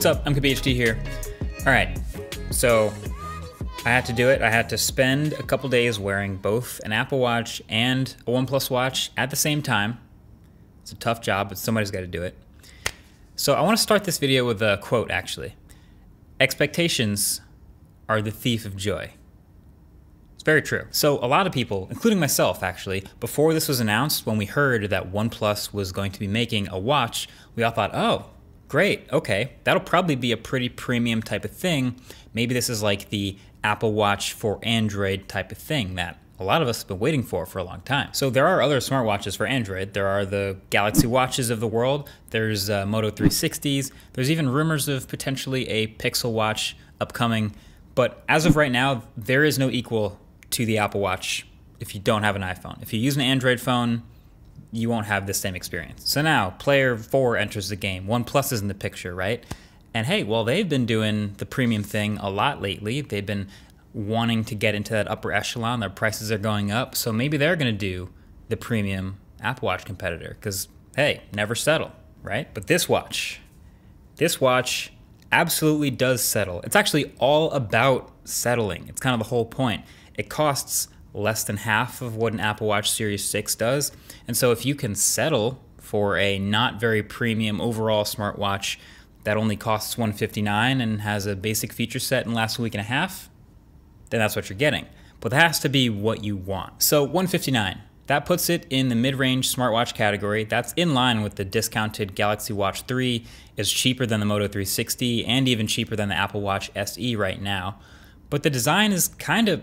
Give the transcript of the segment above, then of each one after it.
what's up? I'm KBHD here. All right, so I had to do it. I had to spend a couple days wearing both an Apple Watch and a OnePlus Watch at the same time. It's a tough job, but somebody's got to do it. So I want to start this video with a quote, actually. Expectations are the thief of joy. It's very true. So a lot of people, including myself actually, before this was announced, when we heard that OnePlus was going to be making a watch, we all thought, oh, Great, okay. That'll probably be a pretty premium type of thing. Maybe this is like the Apple Watch for Android type of thing that a lot of us have been waiting for for a long time. So there are other smartwatches for Android. There are the Galaxy watches of the world. There's uh, Moto 360s. There's even rumors of potentially a Pixel watch upcoming. But as of right now, there is no equal to the Apple Watch if you don't have an iPhone. If you use an Android phone, you won't have the same experience. So now player four enters the game. One Plus is in the picture, right? And hey, well, they've been doing the premium thing a lot lately. They've been wanting to get into that upper echelon. Their prices are going up. So maybe they're going to do the premium Apple Watch competitor because, hey, never settle, right? But this watch, this watch absolutely does settle. It's actually all about settling. It's kind of the whole point. It costs less than half of what an Apple Watch Series 6 does. And so if you can settle for a not very premium overall smartwatch that only costs 159 and has a basic feature set and lasts a week and a half, then that's what you're getting. But that has to be what you want. So 159 that puts it in the mid-range smartwatch category. That's in line with the discounted Galaxy Watch 3. It's cheaper than the Moto 360 and even cheaper than the Apple Watch SE right now. But the design is kind of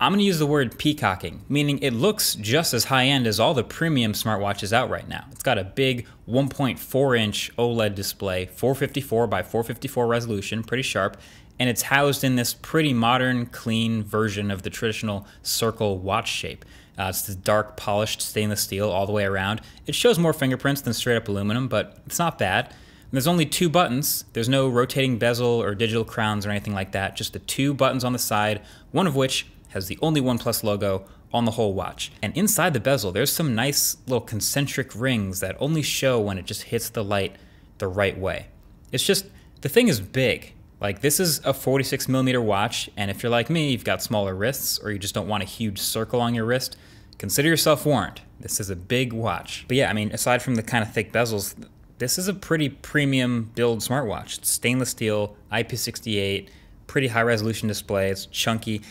I'm going to use the word peacocking, meaning it looks just as high end as all the premium smartwatches out right now. It's got a big 1.4 inch OLED display, 454 by 454 resolution, pretty sharp, and it's housed in this pretty modern, clean version of the traditional circle watch shape. Uh, it's this dark, polished stainless steel all the way around. It shows more fingerprints than straight up aluminum, but it's not bad. And there's only two buttons. There's no rotating bezel or digital crowns or anything like that, just the two buttons on the side, one of which has the only OnePlus logo on the whole watch. And inside the bezel, there's some nice little concentric rings that only show when it just hits the light the right way. It's just, the thing is big. Like this is a 46 millimeter watch, and if you're like me, you've got smaller wrists, or you just don't want a huge circle on your wrist, consider yourself warned. This is a big watch. But yeah, I mean, aside from the kind of thick bezels, this is a pretty premium build smartwatch. It's stainless steel, IP68, pretty high resolution display, it's chunky,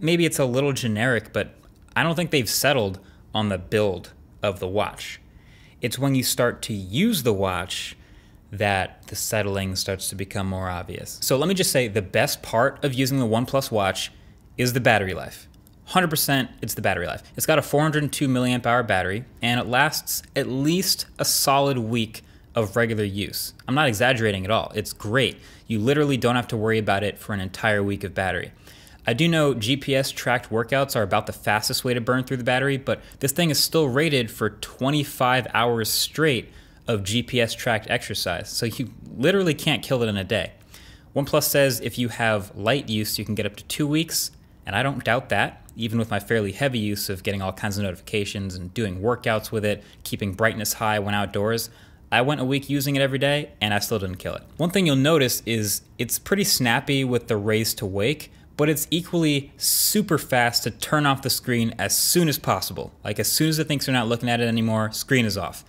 maybe it's a little generic, but I don't think they've settled on the build of the watch. It's when you start to use the watch that the settling starts to become more obvious. So let me just say the best part of using the OnePlus watch is the battery life. 100% it's the battery life. It's got a 402 milliamp hour battery and it lasts at least a solid week of regular use. I'm not exaggerating at all. It's great. You literally don't have to worry about it for an entire week of battery. I do know GPS tracked workouts are about the fastest way to burn through the battery, but this thing is still rated for 25 hours straight of GPS tracked exercise, so you literally can't kill it in a day. OnePlus says if you have light use, you can get up to two weeks, and I don't doubt that, even with my fairly heavy use of getting all kinds of notifications and doing workouts with it, keeping brightness high when outdoors. I went a week using it every day and I still didn't kill it. One thing you'll notice is it's pretty snappy with the raise to wake, but it's equally super fast to turn off the screen as soon as possible. Like as soon as it thinks you're not looking at it anymore, screen is off.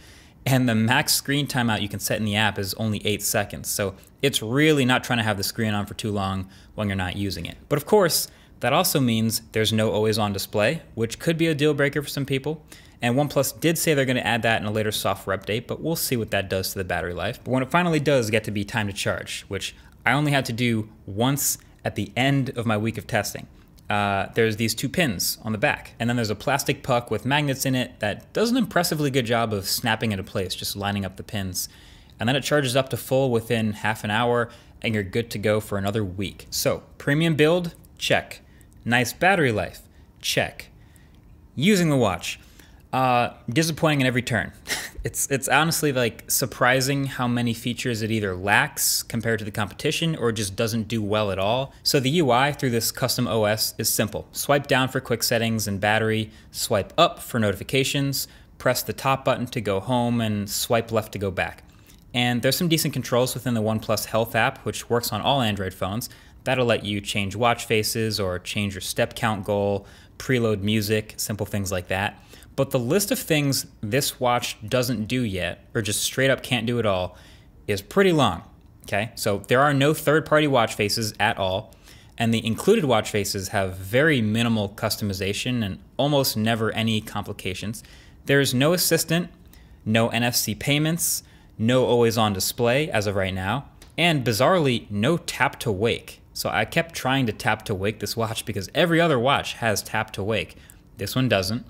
And the max screen timeout you can set in the app is only eight seconds. So it's really not trying to have the screen on for too long when you're not using it. But of course, that also means there's no always on display, which could be a deal breaker for some people. And OnePlus did say they're gonna add that in a later software update, but we'll see what that does to the battery life. But when it finally does get to be time to charge, which I only had to do once at the end of my week of testing. Uh, there's these two pins on the back, and then there's a plastic puck with magnets in it that does an impressively good job of snapping into place, just lining up the pins. And then it charges up to full within half an hour, and you're good to go for another week. So, premium build, check. Nice battery life, check. Using the watch, uh, disappointing in every turn. it's it's honestly like surprising how many features it either lacks compared to the competition or just doesn't do well at all. So the UI through this custom OS is simple. Swipe down for quick settings and battery, swipe up for notifications, press the top button to go home and swipe left to go back. And there's some decent controls within the OnePlus Health app, which works on all Android phones. That'll let you change watch faces or change your step count goal, preload music, simple things like that. But the list of things this watch doesn't do yet, or just straight up can't do at all, is pretty long. Okay, so there are no third party watch faces at all, and the included watch faces have very minimal customization and almost never any complications. There is no assistant, no NFC payments, no always on display as of right now, and bizarrely, no tap to wake. So I kept trying to tap to wake this watch because every other watch has tap to wake. This one doesn't.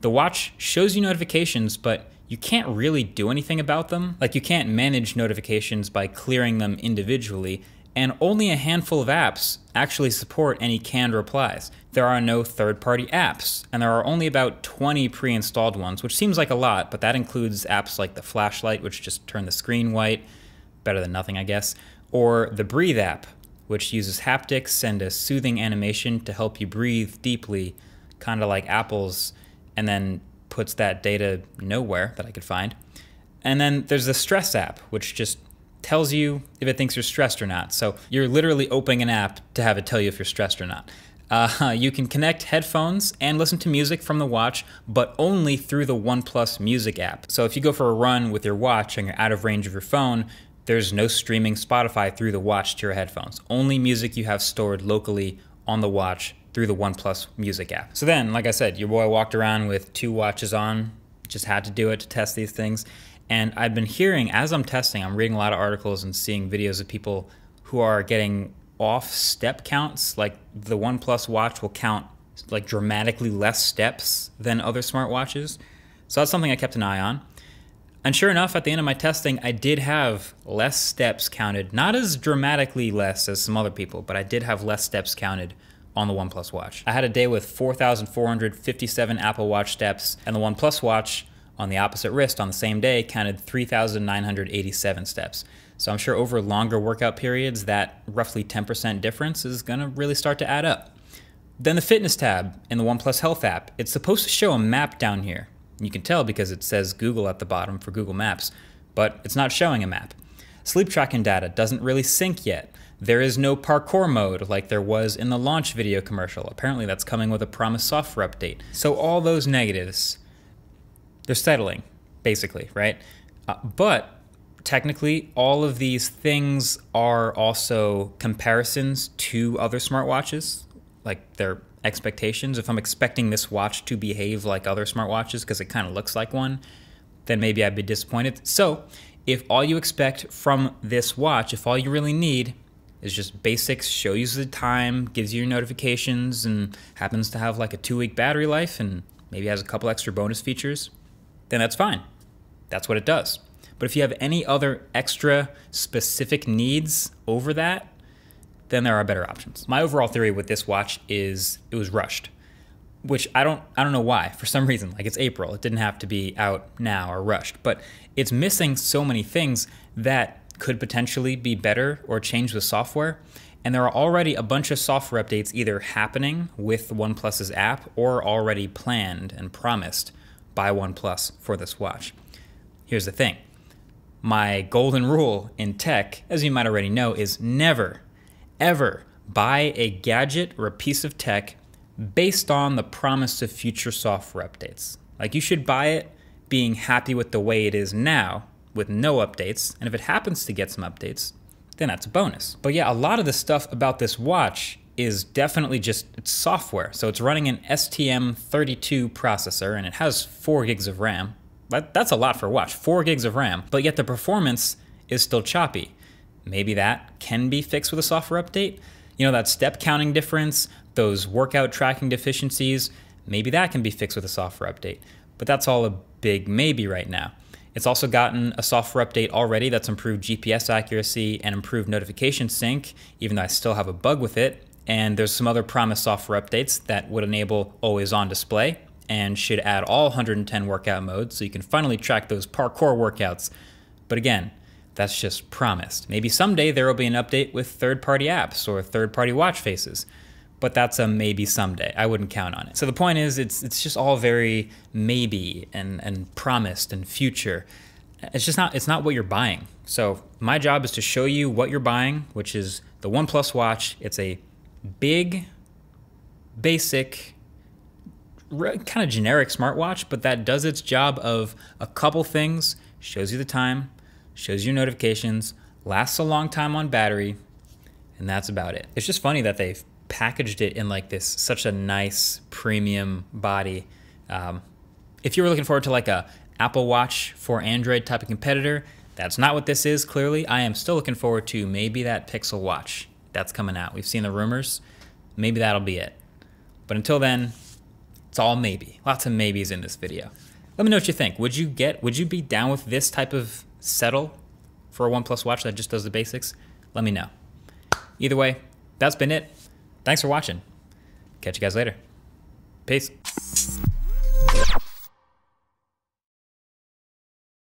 The watch shows you notifications, but you can't really do anything about them. Like you can't manage notifications by clearing them individually, and only a handful of apps actually support any canned replies. There are no third-party apps, and there are only about 20 pre-installed ones, which seems like a lot, but that includes apps like the flashlight, which just turn the screen white, better than nothing, I guess, or the Breathe app, which uses haptics and a soothing animation to help you breathe deeply, kind of like Apple's and then puts that data nowhere that I could find. And then there's the stress app, which just tells you if it thinks you're stressed or not. So you're literally opening an app to have it tell you if you're stressed or not. Uh, you can connect headphones and listen to music from the watch, but only through the OnePlus Music app. So if you go for a run with your watch and you're out of range of your phone, there's no streaming Spotify through the watch to your headphones. Only music you have stored locally on the watch through the OnePlus Music app. So then, like I said, your boy walked around with two watches on, just had to do it to test these things. And I've been hearing, as I'm testing, I'm reading a lot of articles and seeing videos of people who are getting off step counts. Like the OnePlus watch will count like dramatically less steps than other smartwatches. So that's something I kept an eye on. And sure enough, at the end of my testing, I did have less steps counted. Not as dramatically less as some other people, but I did have less steps counted on the OnePlus Watch. I had a day with 4,457 Apple Watch steps, and the OnePlus Watch on the opposite wrist on the same day counted 3,987 steps. So I'm sure over longer workout periods, that roughly 10% difference is gonna really start to add up. Then the fitness tab in the OnePlus Health app. It's supposed to show a map down here. You can tell because it says Google at the bottom for Google Maps, but it's not showing a map. Sleep tracking data doesn't really sync yet. There is no parkour mode like there was in the launch video commercial. Apparently that's coming with a promised software update. So all those negatives, they're settling, basically, right? Uh, but technically all of these things are also comparisons to other smartwatches, like their expectations. If I'm expecting this watch to behave like other smartwatches because it kind of looks like one, then maybe I'd be disappointed. So, if all you expect from this watch, if all you really need is just basics, shows you the time, gives you your notifications, and happens to have like a two week battery life and maybe has a couple extra bonus features, then that's fine. That's what it does. But if you have any other extra specific needs over that, then there are better options. My overall theory with this watch is it was rushed, which I don't I don't know why. For some reason, like it's April, it didn't have to be out now or rushed, but it's missing so many things that could potentially be better or change with software. And there are already a bunch of software updates either happening with OnePlus's app or already planned and promised by OnePlus for this watch. Here's the thing my golden rule in tech, as you might already know, is never, ever buy a gadget or a piece of tech based on the promise of future software updates. Like you should buy it being happy with the way it is now with no updates. And if it happens to get some updates, then that's a bonus. But yeah, a lot of the stuff about this watch is definitely just software. So it's running an STM32 processor and it has four gigs of RAM. But that's a lot for a watch, four gigs of RAM, but yet the performance is still choppy. Maybe that can be fixed with a software update. You know, that step counting difference, those workout tracking deficiencies, maybe that can be fixed with a software update. But that's all a big maybe right now. It's also gotten a software update already that's improved GPS accuracy and improved notification sync, even though I still have a bug with it. And there's some other promised software updates that would enable always on display and should add all 110 workout modes so you can finally track those parkour workouts. But again, that's just promised. Maybe someday there will be an update with third party apps or third party watch faces but that's a maybe someday. I wouldn't count on it. So the point is, it's it's just all very maybe and and promised and future. It's just not it's not what you're buying. So my job is to show you what you're buying, which is the OnePlus Watch. It's a big, basic, kind of generic smartwatch, but that does its job of a couple things. Shows you the time, shows you notifications, lasts a long time on battery, and that's about it. It's just funny that they've packaged it in like this such a nice premium body. Um, if you were looking forward to like a Apple Watch for Android type of competitor, that's not what this is. Clearly, I am still looking forward to maybe that Pixel Watch that's coming out. We've seen the rumors. Maybe that'll be it. But until then, it's all maybe. Lots of maybes in this video. Let me know what you think. Would you get? Would you be down with this type of settle for a OnePlus watch that just does the basics? Let me know. Either way, that's been it. Thanks for watching. Catch you guys later. Peace.